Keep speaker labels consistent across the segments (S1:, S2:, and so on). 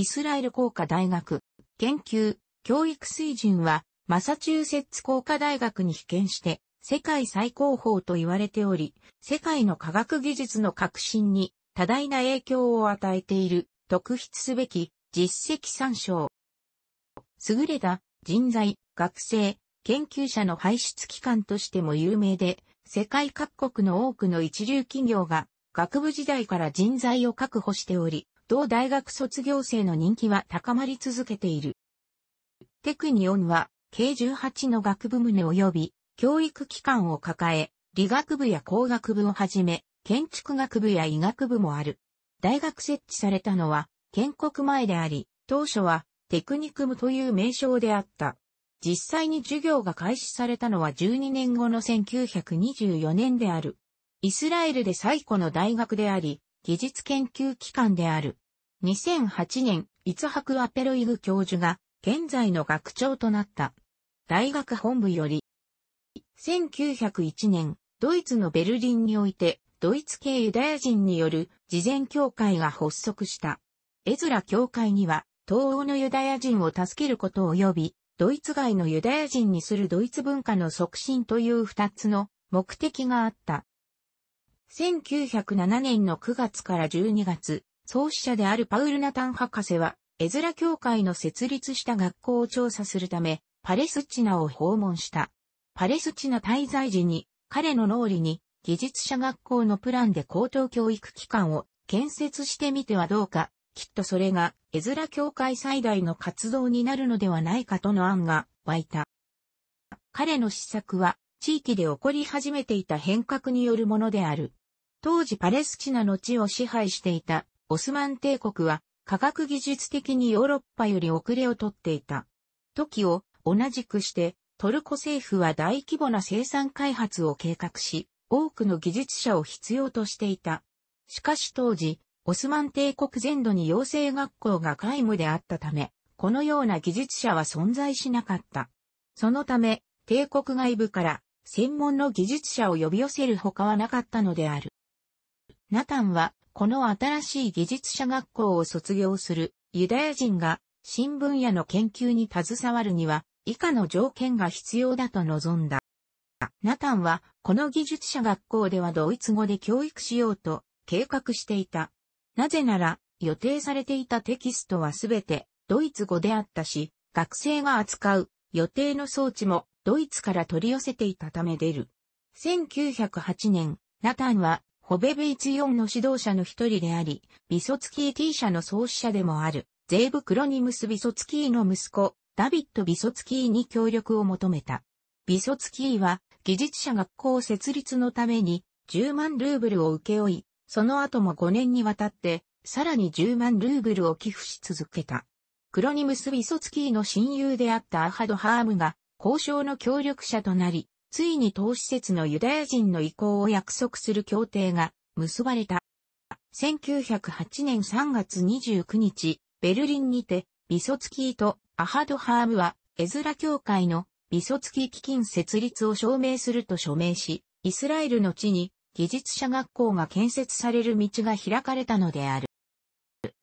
S1: イスラエル工科大学、研究、教育水準は、マサチューセッツ工科大学に被験して、世界最高峰と言われており、世界の科学技術の革新に多大な影響を与えている、特筆すべき実績参照。優れた人材、学生、研究者の排出機関としても有名で、世界各国の多くの一流企業が学部時代から人材を確保しており、同大学卒業生の人気は高まり続けている。テクニオンは、計18の学部旨及び、教育機関を抱え、理学部や工学部をはじめ、建築学部や医学部もある。大学設置されたのは、建国前であり、当初は、テクニクムという名称であった。実際に授業が開始されたのは12年後の1924年である。イスラエルで最古の大学であり、技術研究機関である。2008年、イツハク・アペロイグ教授が現在の学長となった大学本部より、1901年、ドイツのベルリンにおいて、ドイツ系ユダヤ人による事前教会が発足した。エズラ教会には、東欧のユダヤ人を助けること及び、ドイツ外のユダヤ人にするドイツ文化の促進という二つの目的があった。1907年の9月から12月、創始者であるパウル・ナタン博士は、エズラ教会の設立した学校を調査するため、パレスチナを訪問した。パレスチナ滞在時に、彼の脳裏に、技術者学校のプランで高等教育機関を建設してみてはどうか、きっとそれが、エズラ教会最大の活動になるのではないかとの案が湧いた。彼の施策は、地域で起こり始めていた変革によるものである。当時パレスチナの地を支配していたオスマン帝国は科学技術的にヨーロッパより遅れをとっていた。時を同じくしてトルコ政府は大規模な生産開発を計画し、多くの技術者を必要としていた。しかし当時、オスマン帝国全土に養成学校が皆無であったため、このような技術者は存在しなかった。そのため、帝国外部から専門の技術者を呼び寄せるほかはなかったのである。ナタンは、この新しい技術者学校を卒業するユダヤ人が新分野の研究に携わるには以下の条件が必要だと望んだ。ナタンは、この技術者学校ではドイツ語で教育しようと計画していた。なぜなら、予定されていたテキストはすべてドイツ語であったし、学生が扱う予定の装置もドイツから取り寄せていたため出る。1908年、ナタンは、ホベベイツ4の指導者の一人であり、ビソツキー T 社の創始者でもある、ゼーブ・クロニムス・ビソツキーの息子、ダビッド・ビソツキーに協力を求めた。ビソツキーは、技術者学校設立のために、10万ルーブルを請け負い、その後も5年にわたって、さらに10万ルーブルを寄付し続けた。クロニムス・ビソツキーの親友であったアハド・ハームが、交渉の協力者となり、ついに投資説のユダヤ人の移行を約束する協定が結ばれた。1908年3月29日、ベルリンにて、ビソツキーとアハドハームは、エズラ協会のビソツキー基金設立を証明すると署名し、イスラエルの地に技術者学校が建設される道が開かれたのである。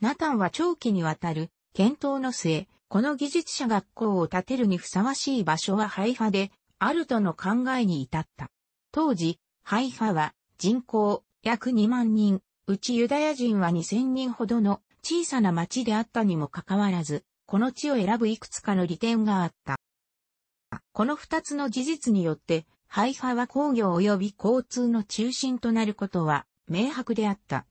S1: ナタンは長期にわたる検討の末、この技術者学校を建てるにふさわしい場所はハイファで、あるとの考えに至った。当時、ハイファは人口約2万人、うちユダヤ人は2000人ほどの小さな町であったにもかかわらず、この地を選ぶいくつかの利点があった。この二つの事実によって、ハイファは工業及び交通の中心となることは明白であった。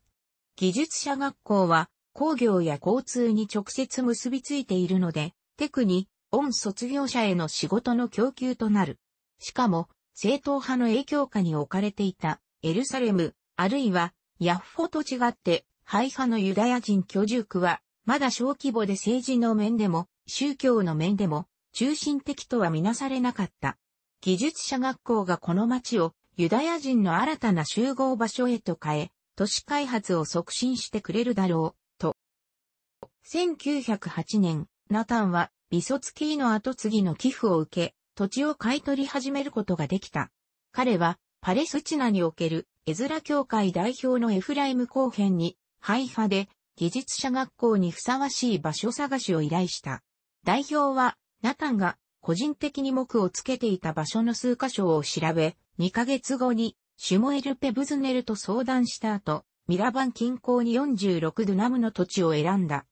S1: 技術者学校は工業や交通に直接結びついているので、テクニ、オン卒業者への仕事の供給となる。しかも、正統派の影響下に置かれていたエルサレム、あるいはヤッフォと違って、ハイ派のユダヤ人居住区は、まだ小規模で政治の面でも、宗教の面でも、中心的とはみなされなかった。技術者学校がこの町をユダヤ人の新たな集合場所へと変え、都市開発を促進してくれるだろう。1908年、ナタンは、ビソツキーの後継ぎの寄付を受け、土地を買い取り始めることができた。彼は、パレスチナにおける、エズラ教会代表のエフライム後編に、ハイファで、技術者学校にふさわしい場所探しを依頼した。代表は、ナタンが、個人的に目をつけていた場所の数箇所を調べ、2ヶ月後に、シュモエル・ペブズネルと相談した後、ミラバン近郊に46ドナムの土地を選んだ。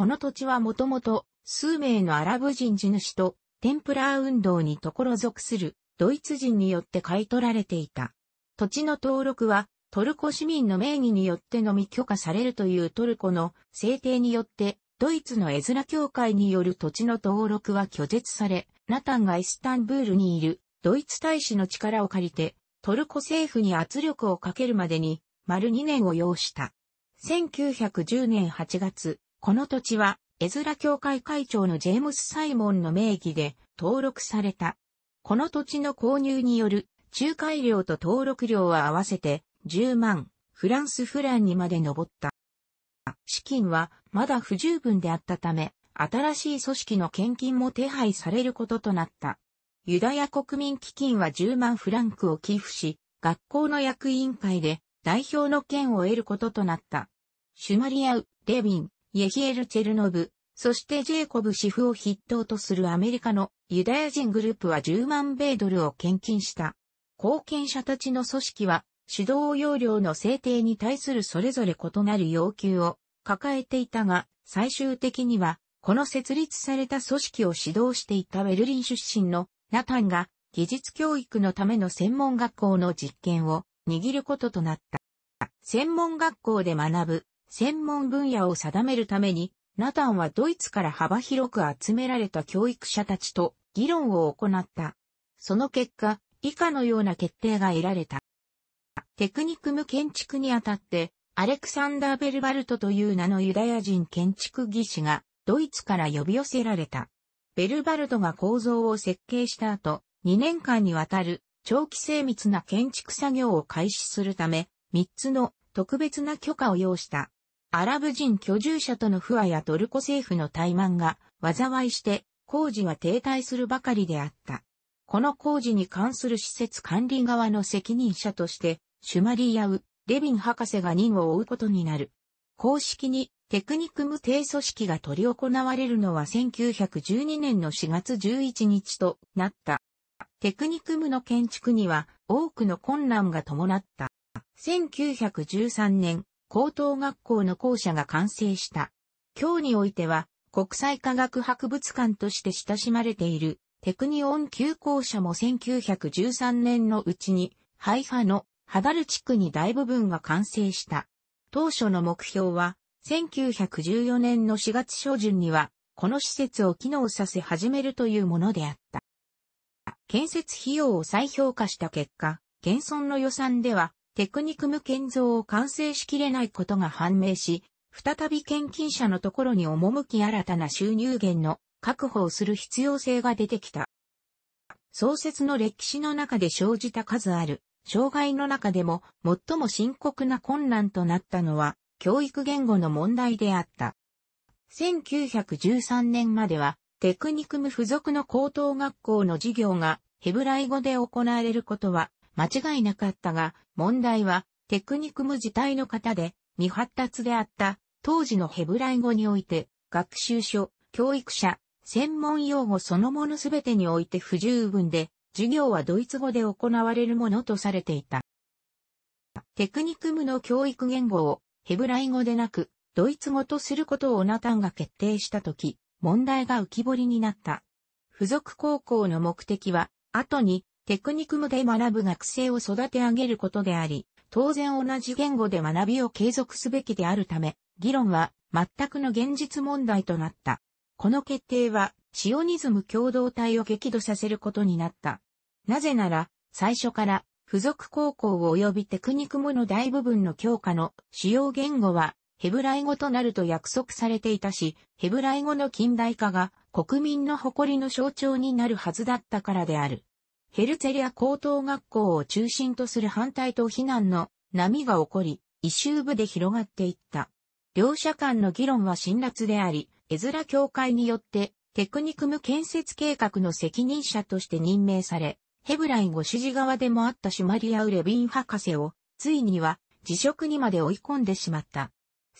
S1: この土地はもともと数名のアラブ人地主とテンプラー運動にところ属するドイツ人によって買い取られていた。土地の登録はトルコ市民の名義によってのみ許可されるというトルコの制定によってドイツのエズラ協会による土地の登録は拒絶され、ナタンがイスタンブールにいるドイツ大使の力を借りてトルコ政府に圧力をかけるまでに丸2年を要した。1910年8月、この土地は、エズラ協会会長のジェームス・サイモンの名義で登録された。この土地の購入による仲介料と登録料は合わせて10万フランスフランにまで上った。資金はまだ不十分であったため、新しい組織の献金も手配されることとなった。ユダヤ国民基金は10万フランクを寄付し、学校の役員会で代表の権を得ることとなった。シュマリアウ、レビン、イエヒエル・チェルノブ、そしてジェイコブ・シフを筆頭とするアメリカのユダヤ人グループは10万米ドルを献金した。貢献者たちの組織は、指導要領の制定に対するそれぞれ異なる要求を抱えていたが、最終的には、この設立された組織を指導していたベルリン出身のナタンが技術教育のための専門学校の実験を握ることとなった。専門学校で学ぶ専門分野を定めるために、ナタンはドイツから幅広く集められた教育者たちと議論を行った。その結果、以下のような決定が得られた。テクニクム建築にあたって、アレクサンダー・ベルバルトという名のユダヤ人建築技師がドイツから呼び寄せられた。ベルバルトが構造を設計した後、2年間にわたる長期精密な建築作業を開始するため、3つの特別な許可を要した。アラブ人居住者との不和やトルコ政府の怠慢が災いして工事は停滞するばかりであった。この工事に関する施設管理側の責任者として、シュマリーヤウ・レビン博士が任を負うことになる。公式にテクニクム定組織が取り行われるのは1912年の4月11日となった。テクニクムの建築には多くの困難が伴った。1913年、高等学校の校舎が完成した。今日においては、国際科学博物館として親しまれている、テクニオン旧校舎も1913年のうちに、ハイファのハダル地区に大部分が完成した。当初の目標は、1914年の4月初旬には、この施設を機能させ始めるというものであった。建設費用を再評価した結果、現存の予算では、テクニクム建造を完成しきれないことが判明し、再び献金者のところに赴き新たな収入源の確保をする必要性が出てきた。創設の歴史の中で生じた数ある、障害の中でも最も深刻な困難となったのは、教育言語の問題であった。1913年までは、テクニクム付属の高等学校の授業がヘブライ語で行われることは間違いなかったが、問題は、テクニクム自体の方で、未発達であった、当時のヘブライ語において、学習書、教育者、専門用語そのものすべてにおいて不十分で、授業はドイツ語で行われるものとされていた。テクニクムの教育言語をヘブライ語でなくドイツ語とすることをナタンが決定したとき、問題が浮き彫りになった。付属高校の目的は、後にテクニクムで学ぶ学生を育て上げることであり、当然同じ言語で学びを継続すべきであるため、議論は全くの現実問題となった。この決定は、シオニズム共同体を激怒させることになった。なぜなら、最初から、付属高校及びテクニクムの大部分の教科の主要言語は、ヘブライ語となると約束されていたし、ヘブライ語の近代化が国民の誇りの象徴になるはずだったからである。ヘルツェリア高等学校を中心とする反対と非難の波が起こり、異臭部で広がっていった。両者間の議論は辛辣であり、絵面協会によってテクニクム建設計画の責任者として任命され、ヘブラインご支持側でもあったシュマリアウ・レビン博士を、ついには辞職にまで追い込んでしまった。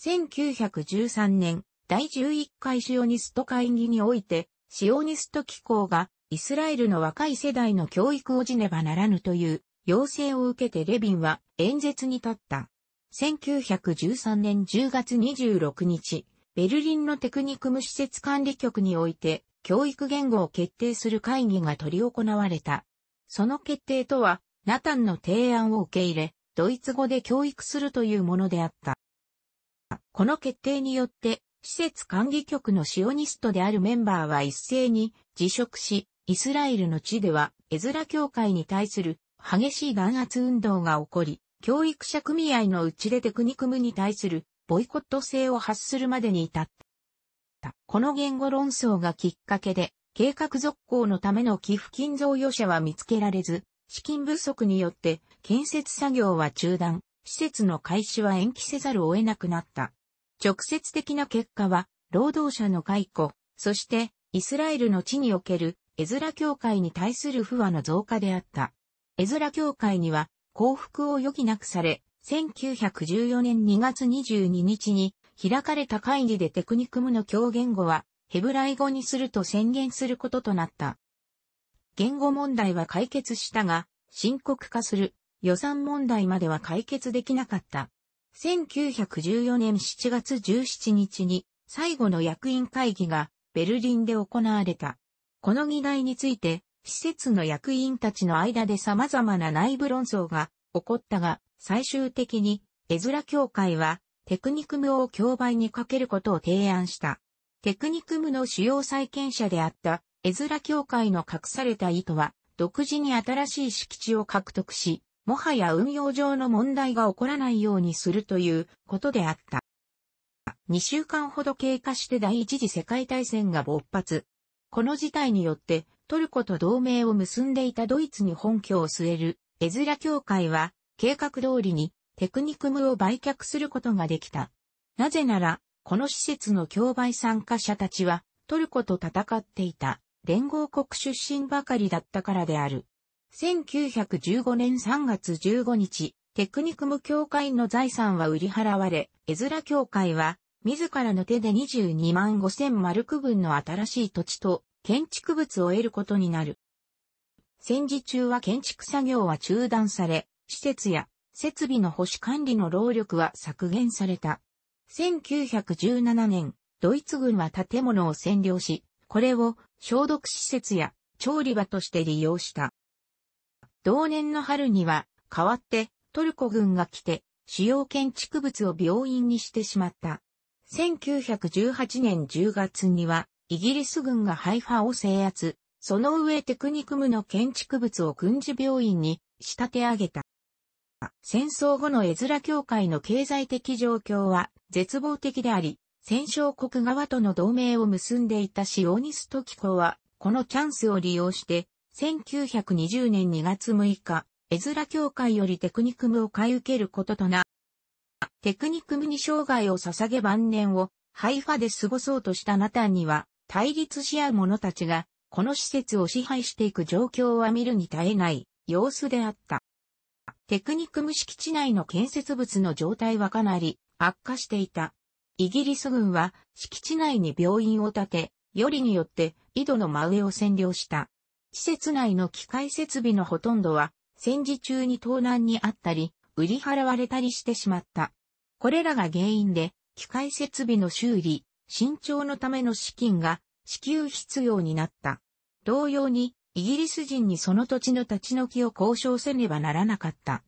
S1: 1913年、第11回シオニスト会議において、シオニスト機構がイスラエルの若い世代の教育をじねばならぬという要請を受けてレビンは演説に立った。1913年10月26日、ベルリンのテクニクム施設管理局において、教育言語を決定する会議が取り行われた。その決定とは、ナタンの提案を受け入れ、ドイツ語で教育するというものであった。この決定によって、施設管理局のシオニストであるメンバーは一斉に辞職し、イスラエルの地では、エズラ教会に対する激しい弾圧運動が起こり、教育者組合のうちでテクニクムに対するボイコット性を発するまでに至った。この言語論争がきっかけで、計画続行のための寄付金贈与者は見つけられず、資金不足によって建設作業は中断、施設の開始は延期せざるを得なくなった。直接的な結果は、労働者の解雇、そしてイスラエルの地におけるエズラ教会に対する不和の増加であった。エズラ教会には幸福を余儀なくされ、1914年2月22日に開かれた会議でテクニクムの教言語はヘブライ語にすると宣言することとなった。言語問題は解決したが、深刻化する予算問題までは解決できなかった。1914年7月17日に最後の役員会議がベルリンで行われた。この議題について、施設の役員たちの間で様々な内部論争が起こったが、最終的に、絵面協会は、テクニクムを競売にかけることを提案した。テクニクムの主要債権者であった、絵面協会の隠された意図は、独自に新しい敷地を獲得し、もはや運用上の問題が起こらないようにするということであった。2週間ほど経過して第一次世界大戦が勃発。この事態によって、トルコと同盟を結んでいたドイツに本拠を据える、エズラ協会は、計画通りに、テクニクムを売却することができた。なぜなら、この施設の競売参加者たちは、トルコと戦っていた、連合国出身ばかりだったからである。1915年3月15日、テクニクム協会の財産は売り払われ、エズラ協会は自らの手で22万5千マルク分の新しい土地と建築物を得ることになる。戦時中は建築作業は中断され、施設や設備の保守管理の労力は削減された。1917年、ドイツ軍は建物を占領し、これを消毒施設や調理場として利用した。同年の春には、代わってトルコ軍が来て、主要建築物を病院にしてしまった。1918年10月には、イギリス軍がハイファを制圧、その上テクニクムの建築物を軍事病院に仕立て上げた。戦争後の絵面協会の経済的状況は絶望的であり、戦勝国側との同盟を結んでいたシオニスト機構は、このチャンスを利用して、1920年2月6日、絵面協会よりテクニクムを買い受けることとなテクニックムに生涯を捧げ晩年をハイファで過ごそうとしたナタンには対立し合う者たちがこの施設を支配していく状況は見るに耐えない様子であった。テクニックム敷地内の建設物の状態はかなり悪化していた。イギリス軍は敷地内に病院を建て、よりによって井戸の真上を占領した。施設内の機械設備のほとんどは戦時中に盗難にあったり、売り払われたりしてしまった。これらが原因で、機械設備の修理、新調のための資金が支給必要になった。同様に、イギリス人にその土地の立ち退きを交渉せねばならなかった。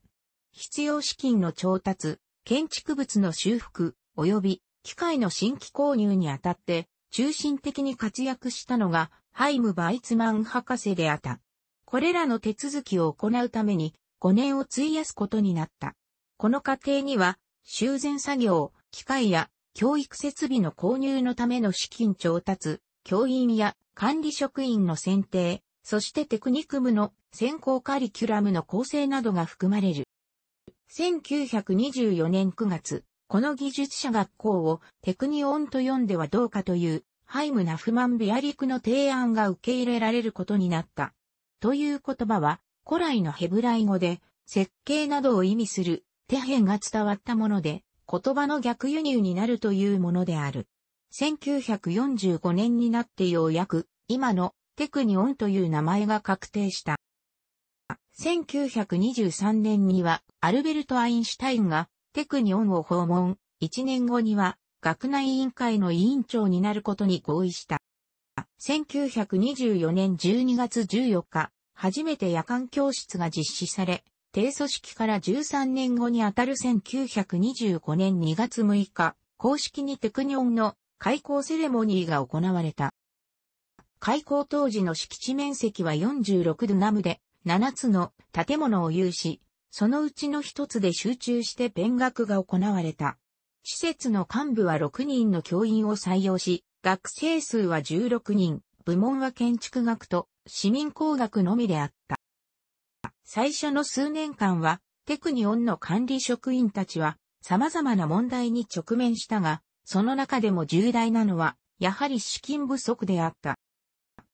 S1: 必要資金の調達、建築物の修復、及び機械の新規購入にあたって、中心的に活躍したのが、ハイム・バイツマン博士であった。これらの手続きを行うために、5年を費やすことになった。この過程には、修繕作業、機械や教育設備の購入のための資金調達、教員や管理職員の選定、そしてテクニクムの専攻カリキュラムの構成などが含まれる。1924年9月、この技術者学校をテクニオンと呼んではどうかというハイム・ナフマン・ビアリクの提案が受け入れられることになった。という言葉は古来のヘブライ語で設計などを意味する手編が伝わったもので、言葉の逆輸入になるというものである。1945年になってようやく、今のテクニオンという名前が確定した。1923年には、アルベルト・アインシュタインがテクニオンを訪問、1年後には、学内委員会の委員長になることに合意した。1924年12月14日、初めて夜間教室が実施され、低組織から13年後にあたる1925年2月6日、公式にテクニョンの開校セレモニーが行われた。開校当時の敷地面積は46ドナムで、7つの建物を有し、そのうちの1つで集中して勉学が行われた。施設の幹部は6人の教員を採用し、学生数は16人、部門は建築学と市民工学のみであった。最初の数年間は、テクニオンの管理職員たちは、様々な問題に直面したが、その中でも重大なのは、やはり資金不足であった。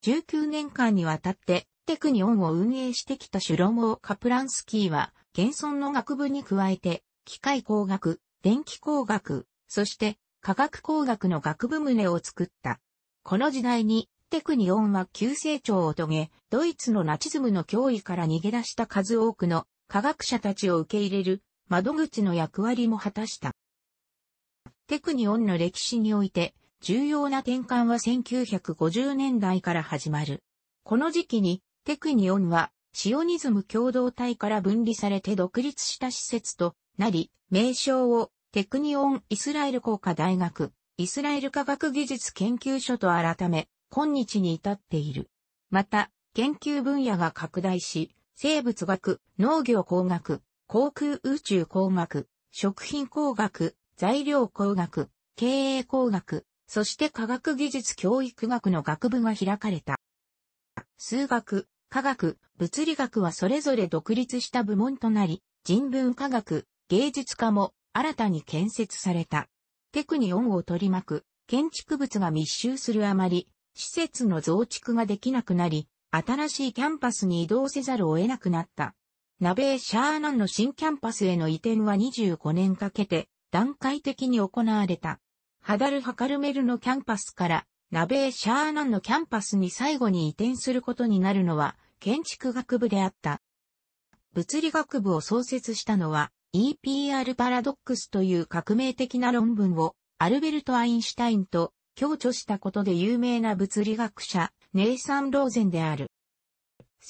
S1: 19年間にわたって、テクニオンを運営してきたシュロモー・カプランスキーは、現存の学部に加えて、機械工学、電気工学、そして科学工学の学部旨を作った。この時代にテクニオンは急成長を遂げ、ドイツのナチズムの脅威から逃げ出した数多くの科学者たちを受け入れる窓口の役割も果たした。テクニオンの歴史において重要な転換は1950年代から始まる。この時期にテクニオンはシオニズム共同体から分離されて独立した施設となり、名称をテクニオンイスラエル工科大学、イスラエル科学技術研究所と改め、今日に至っている。また、研究分野が拡大し、生物学、農業工学、航空宇宙工学、食品工学、材料工学、経営工学、そして科学技術教育学の学部が開かれた。数学、科学、物理学はそれぞれ独立した部門となり、人文科学、芸術科も新たに建設された。テクニオンを取り巻く建築物が密集するあまり、施設の増築ができなくなり、新しいキャンパスに移動せざるを得なくなった。ナベー・シャーナンの新キャンパスへの移転は25年かけて段階的に行われた。ハダル・ハカルメルのキャンパスからナベー・シャーナンのキャンパスに最後に移転することになるのは建築学部であった。物理学部を創設したのは EPR パラドックスという革命的な論文をアルベルト・アインシュタインと強著したことで有名な物理学者、ネイサン・ローゼンである。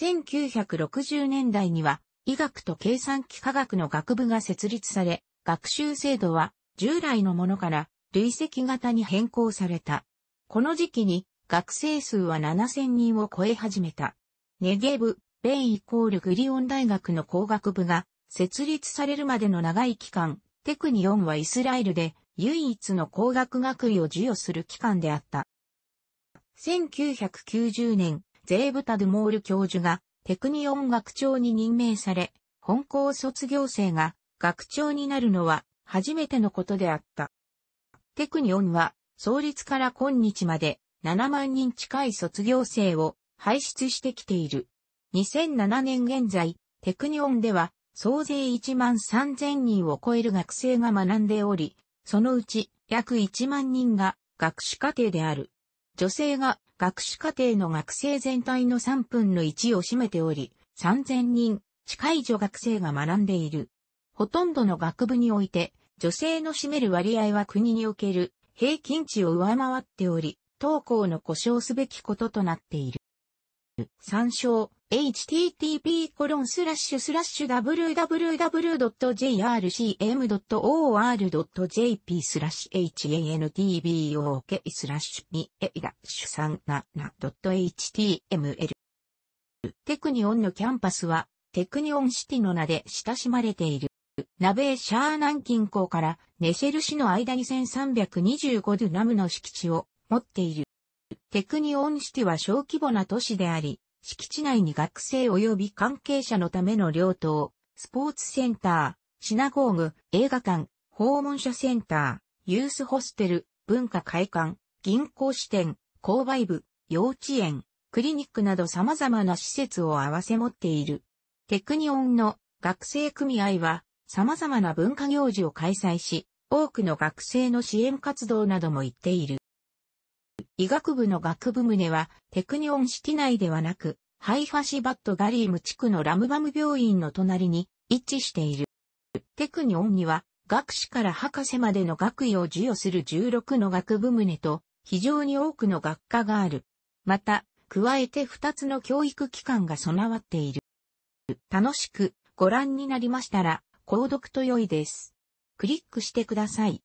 S1: 1960年代には、医学と計算機科学の学部が設立され、学習制度は従来のものから累積型に変更された。この時期に学生数は7000人を超え始めた。ネゲブ、ベイイコールグリオン大学の工学部が設立されるまでの長い期間、テクニオンはイスラエルで唯一の工学学位を授与する機関であった。1990年、ゼーブタ・ドゥ・モール教授がテクニオン学長に任命され、本校卒業生が学長になるのは初めてのことであった。テクニオンは創立から今日まで7万人近い卒業生を輩出してきている。2007年現在、テクニオンでは総勢1万3000人を超える学生が学んでおり、そのうち約1万人が学士課程である。女性が学士課程の学生全体の3分の1を占めており、3000人近い女学生が学んでいる。ほとんどの学部において、女性の占める割合は国における平均値を上回っており、当校の故障すべきこととなっている。参照、h t t p w w w j r c m o r j p スラッシュ h a n t b o k スラッシュ .html テクニオンのキャンパスはテクニオンシティの名で親しまれている。ナベーシャーナン近郊からネシェル市の間に1325ドゥナムの敷地を持っている。テクニオンシティは小規模な都市であり、敷地内に学生及び関係者のための両棟、スポーツセンター、シナゴーグ、映画館、訪問者センター、ユースホステル、文化会館、銀行支店、購買部、幼稚園、クリニックなど様々な施設を合わせ持っている。テクニオンの学生組合は様々な文化行事を開催し、多くの学生の支援活動なども行っている。医学部の学部棟は、テクニオン式内ではなく、ハイファシバットガリーム地区のラムバム病院の隣に位置している。テクニオンには、学士から博士までの学位を授与する16の学部棟と、非常に多くの学科がある。また、加えて2つの教育機関が備わっている。楽しくご覧になりましたら、購読と良いです。クリックしてください。